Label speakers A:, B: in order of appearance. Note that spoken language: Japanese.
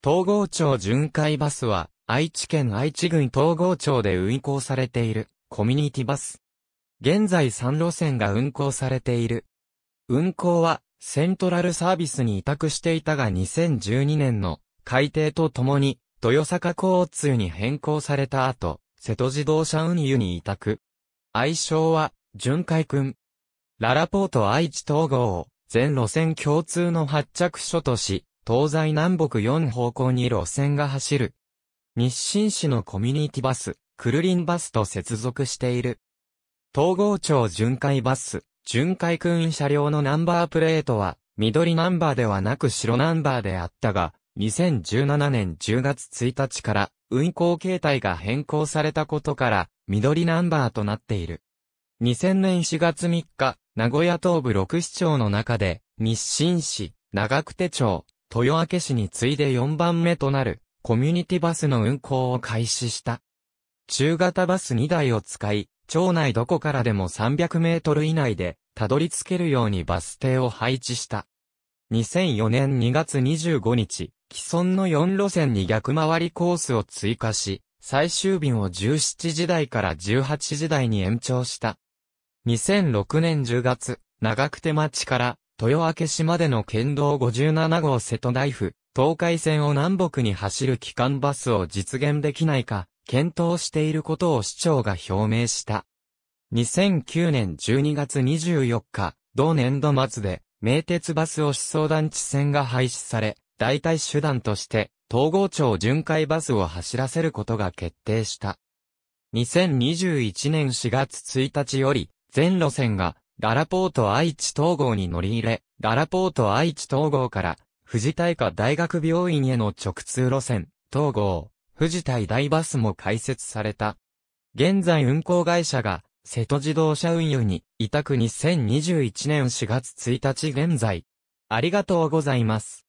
A: 東郷町巡回バスは、愛知県愛知郡東郷町で運行されている、コミュニティバス。現在3路線が運行されている。運行は、セントラルサービスに委託していたが2012年の改定とともに、豊坂交通に変更された後、瀬戸自動車運輸に委託。愛称は、巡回くん。ララポート愛知東郷を、全路線共通の発着所とし、東西南北4方向に路線が走る。日清市のコミュニティバス、クルリンバスと接続している。東郷町巡回バス、巡回区員車両のナンバープレートは、緑ナンバーではなく白ナンバーであったが、2017年10月1日から運行形態が変更されたことから緑ナンバーとなっている。2000年4月3日、名古屋東部6市町の中で、日清市、長久手町、豊明市に次いで4番目となる、コミュニティバスの運行を開始した。中型バス2台を使い、町内どこからでも300メートル以内で、たどり着けるようにバス停を配置した。2004年2月25日、既存の4路線に逆回りコースを追加し、最終便を17時台から18時台に延長した。2006年10月、長久手町から豊明市までの県道57号瀬戸大府、東海線を南北に走る機関バスを実現できないか、検討していることを市長が表明した。2009年12月24日、同年度末で、名鉄バスをし相団地線が廃止され、代替手段として、統合町巡回バスを走らせることが決定した。2021年4月1日より、全路線がガラポート愛知統合に乗り入れ、ガラポート愛知統合から、富士大科大学病院への直通路線、統合、富士大大バスも開設された。現在運行会社が、瀬戸自動車運輸に、委託2021年4月1日現在。ありがとうございます。